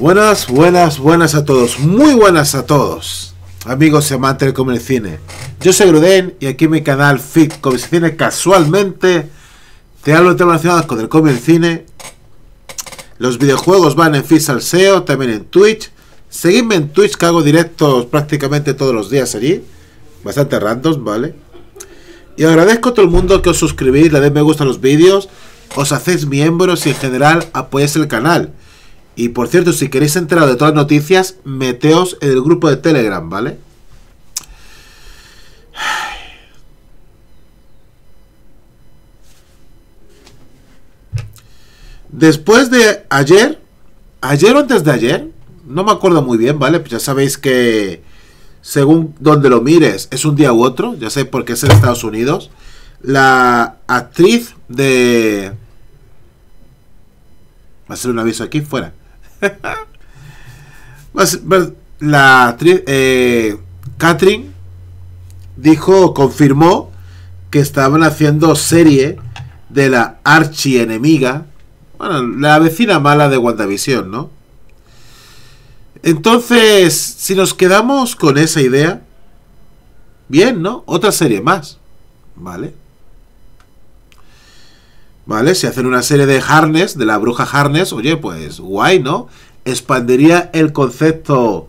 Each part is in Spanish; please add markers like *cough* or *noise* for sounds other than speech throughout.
Buenas, buenas, buenas a todos. Muy buenas a todos. Amigos y amantes del Comer Cine. Yo soy Gruden y aquí en mi canal Fit Comer Cine casualmente te hablo de temas relacionados con el Comer Cine. Los videojuegos van en Fit SEO, también en Twitch. Seguidme en Twitch que hago directos prácticamente todos los días allí. Bastante random, ¿vale? Y agradezco a todo el mundo que os suscribís, le den me gusta a los vídeos, os hacéis miembros y en general apoyéis el canal. Y por cierto, si queréis entrar de todas las noticias, meteos en el grupo de Telegram, ¿vale? Después de ayer, ayer o antes de ayer, no me acuerdo muy bien, ¿vale? Pues ya sabéis que según donde lo mires, es un día u otro, ya sé por qué es en Estados Unidos. La actriz de... Va a ser un aviso aquí, fuera. *laughs* la actriz eh, Catherine dijo, confirmó que estaban haciendo serie de la archienemiga, bueno, la vecina mala de WandaVision, ¿no? Entonces, si nos quedamos con esa idea, bien, ¿no? Otra serie más, ¿vale? ¿Vale? Si hacen una serie de Harness, de la bruja Harness, oye, pues guay, ¿no? Expandiría el concepto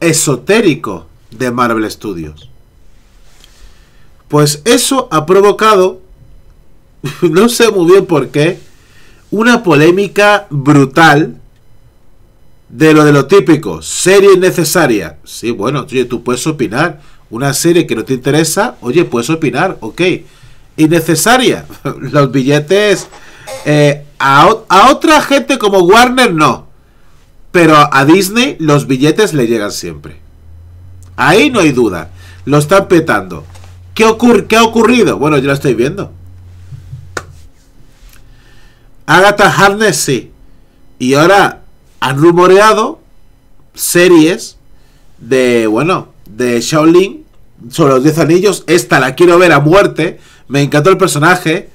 esotérico de Marvel Studios. Pues eso ha provocado, *laughs* no sé muy bien por qué, una polémica brutal de lo de lo típico, serie innecesaria Sí, bueno, oye, tú puedes opinar. Una serie que no te interesa, oye, puedes opinar, ok innecesaria. *laughs* Los billetes eh, a, otra gente como Warner no. Pero a Disney los billetes le llegan siempre. Ahí no hay duda. Lo están petando. ¿Qué, ocurre, qué ha ocurrido? Bueno, yo lo estoy viendo. Agatha Harness sí. Y ahora han rumoreado series de, bueno, de Shaolin sobre los 10 anillos. Esta la quiero ver a muerte me encantó el personaje.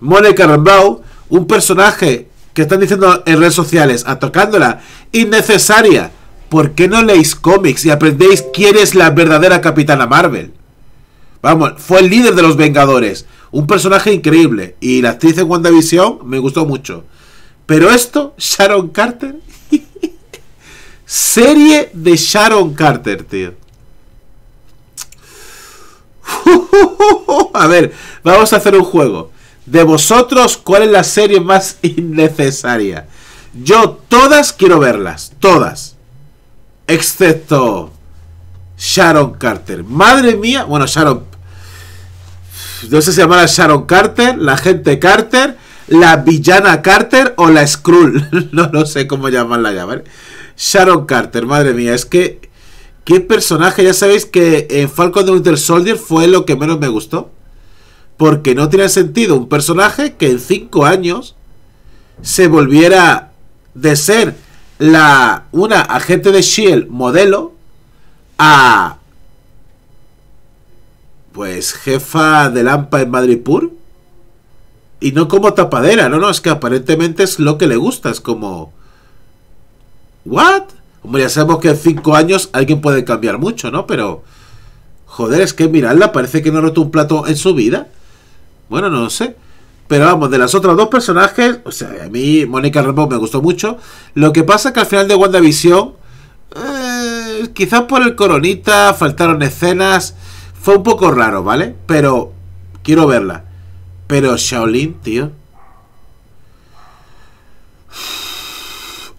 Mónica Rambeau, un personaje que están diciendo en redes sociales, atrocándola. innecesaria. ¿Por qué no leéis cómics y aprendéis quién es la verdadera capitana Marvel? Vamos, fue el líder de los Vengadores. Un personaje increíble. Y la actriz en WandaVision me gustó mucho. Pero esto, *laughs* Sharon Carter. *laughs* serie de Sharon Carter, tío. *laughs* a ver, vamos a hacer un juego. De vosotros, ¿cuál es la serie más *laughs* innecesaria? Yo todas quiero verlas, todas. Excepto Sharon Carter. Madre mía, bueno, Sharon... No sé si llamará Sharon Carter, la gente Carter, la villana Carter o la Skrull. *laughs* no, lo sé cómo llamarla ya, ¿vale? Sharon Carter, madre mía, es que ¿Qué personaje? Ya sabéis que en Falcon de Winter Soldier fue lo que menos me gustó. Porque no tiene sentido un personaje que en 5 años se volviera de ser la una agente de Shield modelo a pues jefa de Lampa en Pur. y no como tapadera, no, no, es que aparentemente es lo que le gusta, es como what? ya sabemos que en 5 años alguien puede cambiar mucho, ¿no? Pero, joder, es que mirarla parece que no ha roto un plato en su vida. Bueno, no lo sé. Pero vamos, de las otras dos personajes, o sea, a mí Mónica Ramón me gustó mucho. Lo que pasa es que al final de WandaVision, eh, quizás por el coronita, faltaron escenas, fue un poco raro, ¿vale? Pero quiero verla. Pero Shaolin, tío.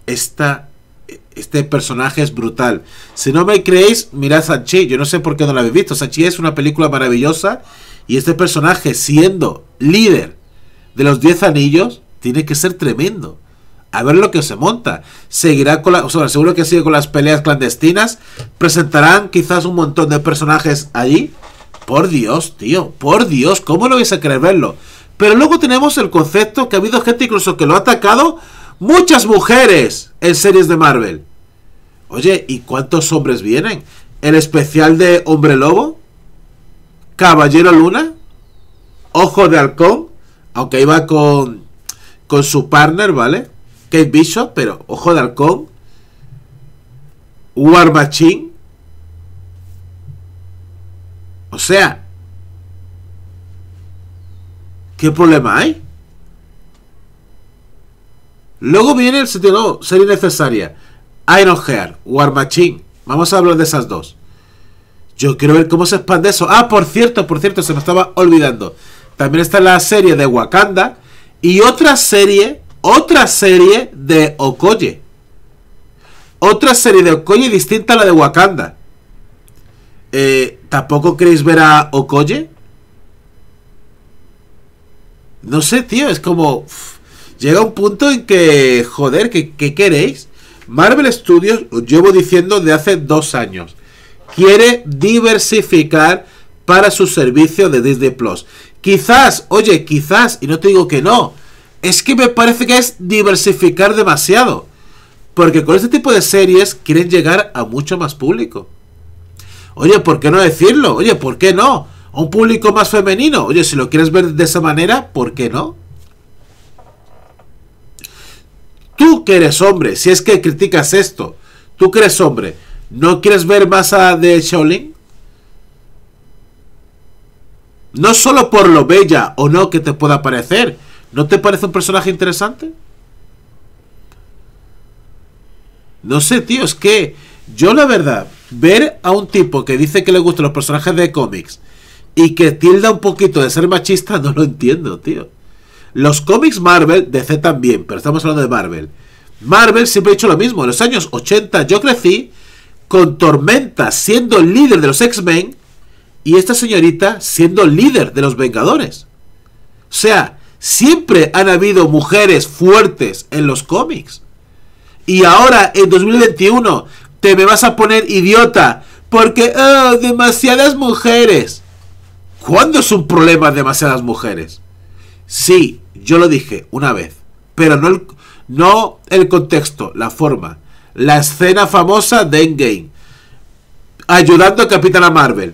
Esta este personaje es brutal. Si no me creéis, mirad Sanchi. Yo no sé por qué no lo habéis visto. Sanchi es una película maravillosa. Y este personaje, siendo líder de los 10 anillos, tiene que ser tremendo. A ver lo que se monta. Seguirá con o sea, seguro que sigue con las peleas clandestinas. Presentarán quizás un montón de personajes allí. Por Dios, tío. Por Dios, ¿cómo lo vais a querer verlo? Pero luego tenemos el concepto que ha habido gente incluso que lo ha atacado. Muchas mujeres en series de Marvel. Oye, ¿y cuántos hombres vienen? ¿El especial de Hombre Lobo? ¿Caballero Luna? ¿Ojo de Halcón? Aunque iba con, con su partner, ¿vale? Kate Bishop, pero Ojo de Halcón. War Machine. O sea, ¿qué problema hay? Luego viene el sentido, Sería serie necesaria. Iron Hair, War Machine. Vamos a hablar de esas dos. Yo quiero ver cómo se expande eso. Ah, por cierto, por cierto, se me estaba olvidando. También está la serie de Wakanda y otra serie, otra serie de Okoye. Otra serie de Okoye distinta a la de Wakanda. Eh, ¿Tampoco queréis ver a Okoye? No sé, tío, es como... Llega un punto en que, joder, ¿qué, qué queréis? Marvel Studios, llevo diciendo de hace dos años, quiere diversificar para su servicio de Disney Plus. Quizás, oye, quizás, y no te digo que no, es que me parece que es diversificar demasiado. Porque con este tipo de series quieren llegar a mucho más público. Oye, ¿por qué no decirlo? Oye, ¿por qué no? A un público más femenino. Oye, si lo quieres ver de esa manera, ¿por qué no? Tú que eres hombre, si es que criticas esto, tú que eres hombre, ¿no quieres ver más a de Shaolin? No solo por lo bella o no que te pueda parecer, ¿no te parece un personaje interesante? No sé, tío, es que yo la verdad, ver a un tipo que dice que le gustan los personajes de cómics y que tilda un poquito de ser machista, *laughs* no lo entiendo, tío. Los cómics Marvel, DC también, pero estamos hablando de Marvel. Marvel siempre ha hecho lo mismo. En los años 80 yo crecí con Tormenta siendo el líder de los X-Men y esta señorita siendo líder de los Vengadores. O sea, siempre han habido mujeres fuertes en los cómics. Y ahora, en 2021, te me vas a poner idiota porque, oh, demasiadas mujeres. ¿Cuándo es un problema demasiadas mujeres? Sí, yo lo dije una vez, pero no el, no el contexto, la forma. La escena famosa de Endgame, ayudando a Capitana Marvel.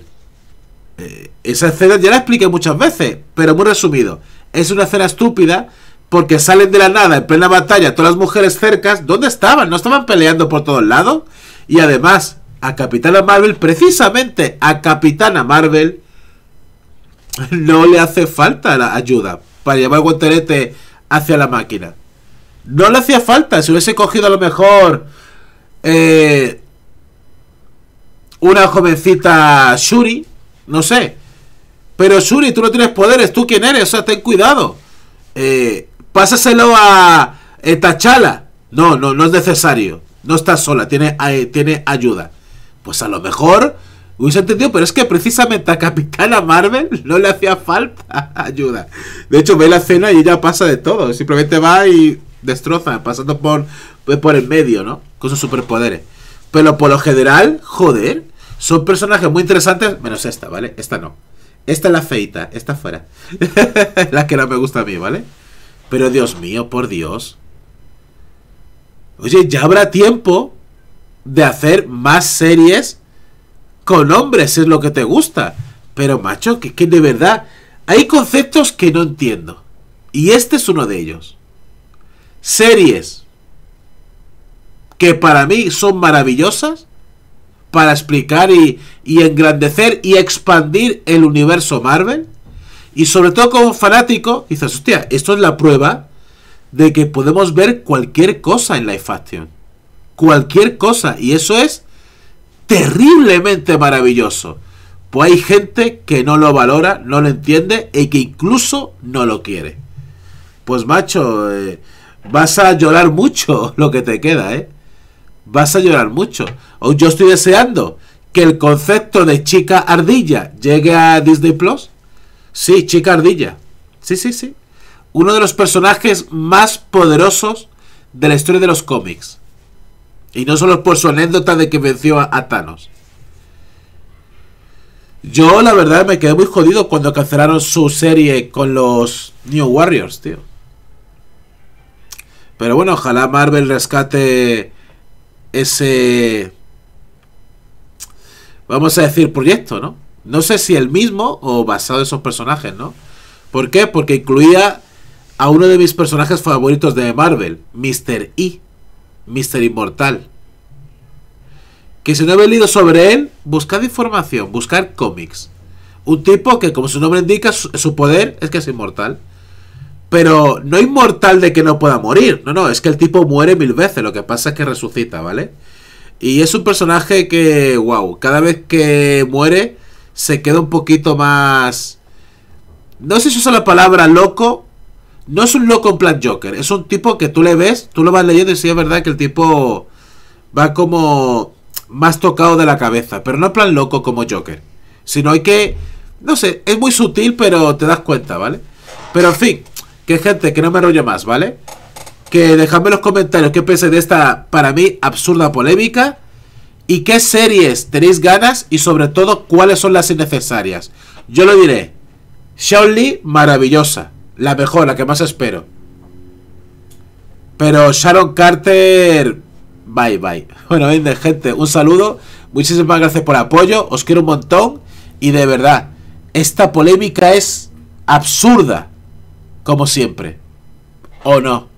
Eh, esa escena ya la expliqué muchas veces, pero muy resumido. Es una escena estúpida porque salen de la nada en plena batalla todas las mujeres cercas. ¿Dónde estaban? ¿No estaban peleando por todos lados? Y además, a Capitana Marvel, precisamente a Capitana Marvel, no le hace falta la ayuda para llevar el guantelete hacia la máquina. No le hacía falta, si hubiese cogido a lo mejor eh, una jovencita Shuri, no sé. Pero Shuri, tú no tienes poderes, tú quién eres, o sea, ten cuidado. Eh, pásaselo a eh, Tachala. No, no, no es necesario. No estás sola, tiene, eh, tiene ayuda. Pues a lo mejor Hubiese entendido, pero es que precisamente a Capitana Marvel no le hacía falta *laughs* ayuda. De hecho, ve la escena y ella pasa de todo. Simplemente va y destroza, pasando por, pues, por el medio, ¿no? Con sus superpoderes. Pero por lo general, joder, son personajes muy interesantes. Menos esta, ¿vale? Esta no. Esta es la feita, esta fuera. *laughs* la que no me gusta a mí, ¿vale? Pero Dios mío, por Dios. Oye, ya habrá tiempo de hacer más series con hombres es lo que te gusta. Pero macho, que, de verdad hay conceptos que no entiendo. Y este es uno de ellos. Series que para mí son maravillosas para explicar y, y engrandecer y expandir el universo Marvel. Y sobre todo como fanático, dices, hostia, esto es la prueba de que podemos ver cualquier cosa en Life Action. Cualquier cosa. Y eso es terriblemente maravilloso. Pues hay gente que no lo valora, no lo entiende y que incluso no lo quiere. Pues macho, eh, vas a llorar mucho *laughs* lo que te queda, ¿eh? Vas a llorar mucho. yo estoy deseando que el concepto de chica ardilla llegue a Disney Plus. Sí, chica ardilla. Sí, sí, sí. Uno de los personajes más poderosos de la historia de los cómics. Y no solo por su anécdota de que venció a, Thanos. Yo, la verdad, me quedé muy jodido cuando cancelaron su serie con los New Warriors, tío. Pero bueno, ojalá Marvel rescate ese. Vamos a decir, proyecto, ¿no? No sé si el mismo o basado en esos personajes, ¿no? ¿Por qué? Porque incluía a uno de mis personajes favoritos de Marvel, Mr. E. Mister Inmortal. Que si no habéis leído sobre él, buscad información, buscad cómics. Un tipo que, como su nombre indica, su, poder es que es inmortal. Pero no inmortal de que no pueda morir. No, no, es que el tipo muere mil veces. Lo que pasa es que resucita, ¿vale? Y es un personaje que, wow, cada vez que muere se queda un poquito más... No sé si usa la palabra loco, no es un loco en plan Joker, es un tipo que tú le ves, tú lo vas leyendo y sí es verdad que el tipo va como más tocado de la cabeza, pero no en plan loco como Joker, sino hay que, no sé, es muy sutil, pero te das cuenta, ¿vale? Pero en fin, que gente, que no me rollo más, ¿vale? Que dejadme en los comentarios qué pensáis de esta, para mí, absurda polémica. Y qué series tenéis ganas y sobre todo cuáles son las innecesarias. Yo lo diré. Shaolin, maravillosa. La mejor, la que más espero. Pero Sharon Carter... Bye, bye. *laughs* Bueno, gente, un saludo. Muchísimas gracias por el apoyo. Os quiero un montón. Y de verdad, esta polémica es absurda. Como siempre. ¿O no?